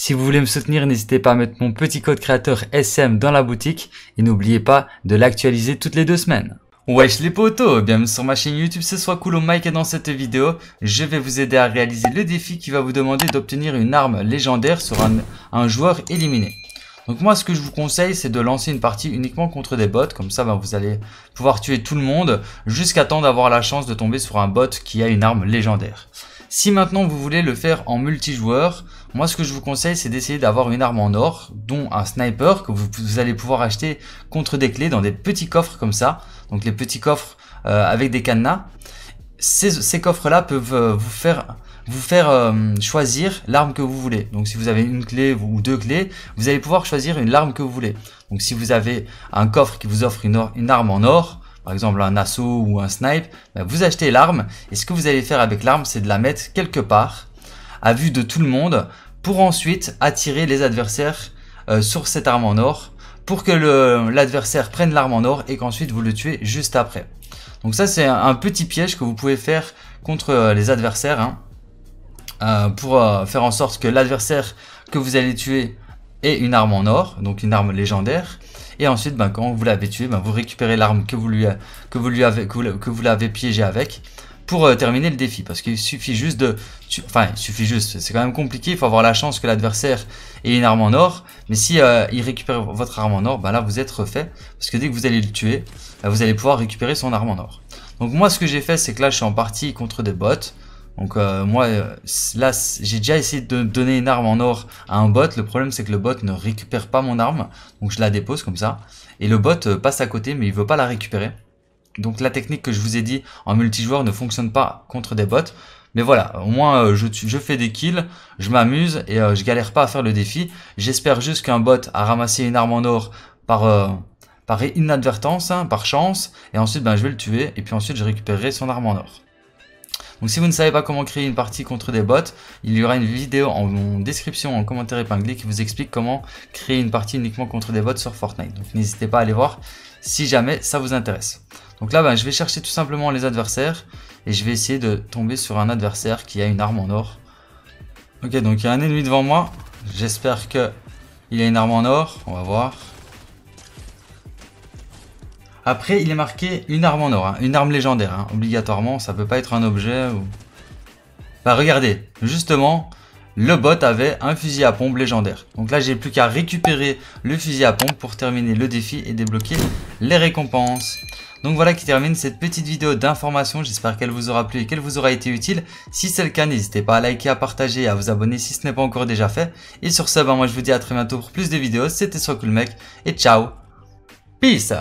Si vous voulez me soutenir, n'hésitez pas à mettre mon petit code créateur SM dans la boutique et n'oubliez pas de l'actualiser toutes les deux semaines. Wesh les potos, bienvenue sur ma chaîne YouTube, ce soit cool au mic et dans cette vidéo, je vais vous aider à réaliser le défi qui va vous demander d'obtenir une arme légendaire sur un, joueur éliminé. Donc moi ce que je vous conseille c'est de lancer une partie uniquement contre des bots, comme ça ben, vous allez pouvoir tuer tout le monde jusqu'à temps d'avoir la chance de tomber sur un bot qui a une arme légendaire. Si maintenant vous voulez le faire en multijoueur, moi ce que je vous conseille c'est d'essayer d'avoir une arme en or, dont un sniper que vous, allez pouvoir acheter contre des clés dans des petits coffres comme ça, donc les petits coffres euh, avec des cadenas. Ces, coffres-là peuvent euh, vous faire vous faire euh, choisir l'arme que vous voulez. Donc si vous avez une clé ou deux clés, vous allez pouvoir choisir une arme que vous voulez. Donc si vous avez un coffre qui vous offre une arme en or, par exemple un assaut ou un snipe, bah, vous achetez l'arme et ce que vous allez faire avec l'arme, c'est de la mettre quelque part à vue de tout le monde pour ensuite attirer les adversaires euh, sur cette arme en or pour que l'adversaire prenne l'arme en or et qu'ensuite vous le tuez juste après. Donc ça c'est un, petit piège que vous pouvez faire contre euh, les adversaires hein. euh, pour faire en sorte que l'adversaire que vous allez tuer ait une arme en or, donc une arme légendaire, et ensuite, ben, quand vous l'avez tué, ben, vous récupérez l'arme que vous lui, avez, l'avez piégé avec pour euh, terminer le défi. Parce qu'il suffit juste de, enfin, il suffit juste, c'est quand même compliqué. Il faut avoir la chance que l'adversaire ait une arme en or. Mais si euh, il récupère votre arme en or, ben là, vous êtes refait. Parce que dès que vous allez le tuer, vous allez pouvoir récupérer son arme en or. Donc moi, ce que j'ai fait, c'est que là, je suis en partie contre des bots. Donc euh, moi, euh, là, j'ai déjà essayé de donner une arme en or à un bot. Le problème, c'est que le bot ne récupère pas mon arme. Donc je la dépose comme ça. Et le bot euh, passe à côté, mais il veut pas la récupérer. Donc la technique que je vous ai dit en multijoueur ne fonctionne pas contre des bots. Mais voilà, au moins je, fais des kills, je m'amuse et je galère pas à faire le défi. J'espère juste qu'un bot a ramassé une arme en or par par inadvertance, hein, par chance, et ensuite ben, je vais le tuer, et puis ensuite je récupérerai son arme en or. Donc si vous ne savez pas comment créer une partie contre des bots, il y aura une vidéo en, description, en commentaire épinglé qui vous explique comment créer une partie uniquement contre des bots sur Fortnite. Donc n'hésitez pas à aller voir si jamais ça vous intéresse. Donc là, bah, je vais chercher tout simplement les adversaires et je vais essayer de tomber sur un adversaire qui a une arme en or. Ok, donc il y a un ennemi devant moi. J'espère qu'il a une arme en or. On va voir. Après, il est marqué une arme en or, hein, une arme légendaire. Hein. obligatoirement, ça peut pas être un objet. Bah regardez, justement, le bot avait un fusil à pompe légendaire. Donc là, j'ai plus qu'à récupérer le fusil à pompe pour terminer le défi et débloquer les récompenses. Donc voilà qui termine cette petite vidéo d'information. J'espère qu'elle vous aura plu et qu'elle vous aura été utile. Si c'est le cas, n'hésitez pas à liker, à partager et à vous abonner si ce n'est pas encore déjà fait. Et sur ce, bah, moi je vous dis à très bientôt pour plus de vidéos. C'était Soit Cool et ciao Peace